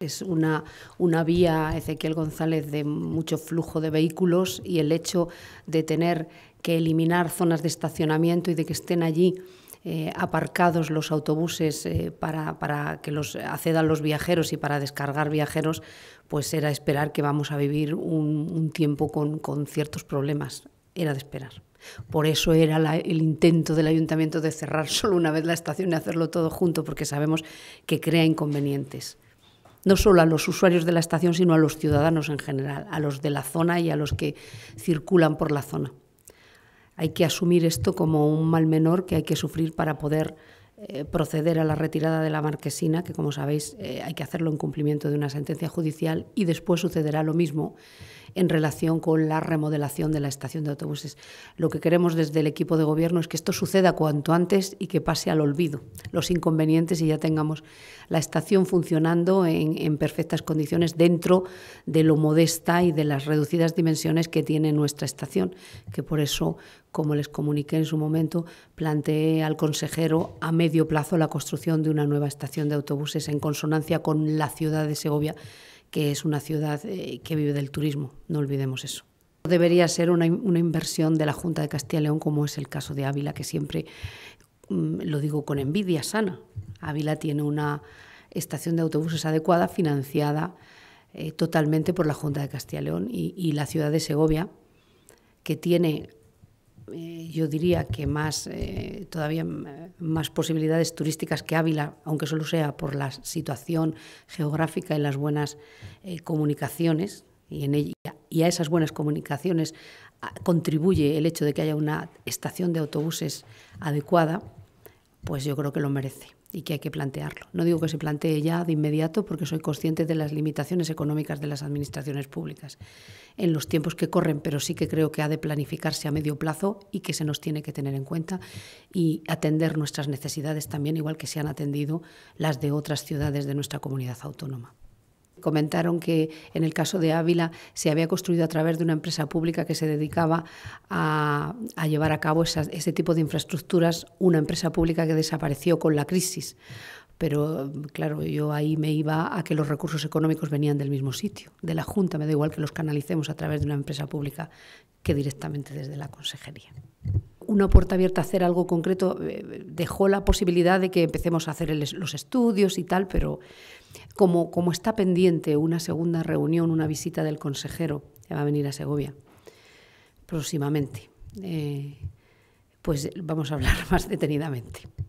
Es una, una vía, Ezequiel González, de mucho flujo de vehículos y el hecho de tener que eliminar zonas de estacionamiento y de que estén allí eh, aparcados los autobuses eh, para, que los accedan los viajeros y para descargar viajeros, pues era esperar que vamos a vivir un, tiempo con, ciertos problemas. Era de esperar. Por eso era el intento del ayuntamiento de cerrar solo una vez la estación y hacerlo todo junto, porque sabemos que crea inconvenientes no solo a los usuarios de la estación, sino a los ciudadanos en general, a los de la zona y a los que circulan por la zona. Hay que asumir esto como un mal menor que hay que sufrir para poder eh, proceder a la retirada de la marquesina, que como sabéis eh, hay que hacerlo en cumplimiento de una sentencia judicial y después sucederá lo mismo en relación con la remodelación de la estación de autobuses. Lo que queremos desde el equipo de gobierno es que esto suceda cuanto antes y que pase al olvido los inconvenientes y ya tengamos la estación funcionando en, perfectas condiciones dentro de lo modesta y de las reducidas dimensiones que tiene nuestra estación, que por eso, como les comuniqué en su momento, planteé al consejero a medio plazo la construcción de una nueva estación de autobuses en consonancia con la ciudad de Segovia que es una ciudad eh, que vive del turismo, no olvidemos eso. Debería ser una, inversión de la Junta de Castilla y León, como es el caso de Ávila, que siempre mm, lo digo con envidia sana. Ávila tiene una estación de autobuses adecuada, financiada eh, totalmente por la Junta de Castilla y León y la ciudad de Segovia, que tiene eh, yo diría que más, eh, todavía mm, eh, más posibilidades turísticas que Ávila, aunque solo sea por la situación geográfica y las buenas comunicaciones, y, en ella, y a esas buenas comunicaciones ah, contribuye el hecho de que haya una estación de autobuses adecuada, pues yo creo que lo merece y que hay que plantearlo. No digo que se plantee ya de inmediato porque soy consciente de las limitaciones económicas de las administraciones públicas en los tiempos que corren, pero sí que creo que ha de planificarse a medio plazo y que se nos tiene que tener en cuenta y atender nuestras necesidades también, igual que se han atendido las de otras ciudades de nuestra comunidad autónoma. Comentaron que en el caso de Ávila se había construido a través de una empresa pública que se dedicaba a, llevar a cabo ese este tipo de infraestructuras, una empresa pública que desapareció con la crisis. Pero claro, yo ahí me iba a que los recursos económicos venían del mismo sitio, de la Junta, me da igual que los canalicemos a través de una empresa pública que directamente desde la Consejería una puerta abierta a hacer algo concreto eh, dejó la posibilidad de que empecemos a hacer los estudios y tal, pero como, está pendiente una segunda reunión, una visita del consejero que va a venir a Segovia próximamente, eh, pues vamos a hablar más detenidamente.